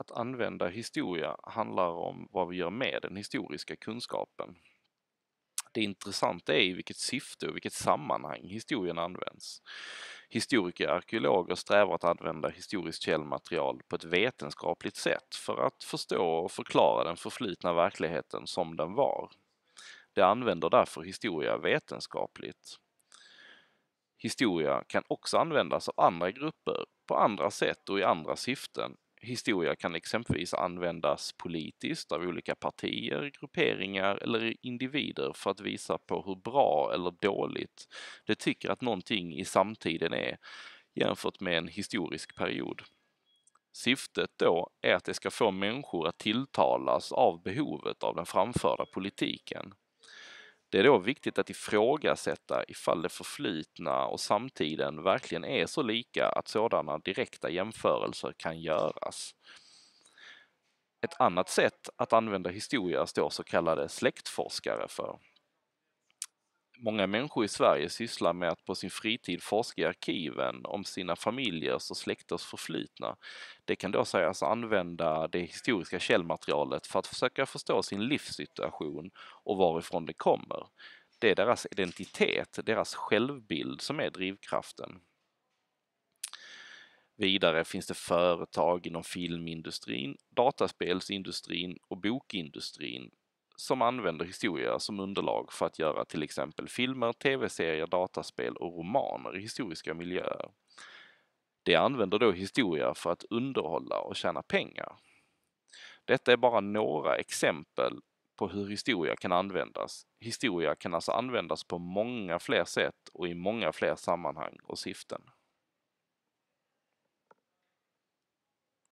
Att använda historia handlar om vad vi gör med den historiska kunskapen. Det intressanta är i vilket syfte och vilket sammanhang historien används. Historiker och arkeologer strävar att använda historiskt källmaterial på ett vetenskapligt sätt för att förstå och förklara den förflutna verkligheten som den var. De använder därför historia vetenskapligt. Historia kan också användas av andra grupper på andra sätt och i andra syften historia kan exempelvis användas politiskt av olika partier, grupperingar eller individer för att visa på hur bra eller dåligt de tycker att någonting i samtiden är jämfört med en historisk period. Syftet då är att det ska få människor att tilltalas av behovet av den framförda politiken. Det är då viktigt att ifrågasätta ifall det förflutna och samtiden verkligen är så lika att sådana direkta jämförelser kan göras. Ett annat sätt att använda historia står så kallade släktforskare för. Många människor i Sverige sysslar med att på sin fritid forska i arkiven om sina familjers och släkters förflutna. Det kan då sägas använda det historiska källmaterialet för att försöka förstå sin livssituation och varifrån det kommer. Det är deras identitet, deras självbild som är drivkraften. Vidare finns det företag inom filmindustrin, dataspelsindustrin och bokindustrin som använder historia som underlag för att göra till exempel filmer, tv-serier, dataspel och romaner i historiska miljöer. De använder då historia för att underhålla och tjäna pengar. Detta är bara några exempel på hur historia kan användas. Historia kan alltså användas på många fler sätt och i många fler sammanhang och syften.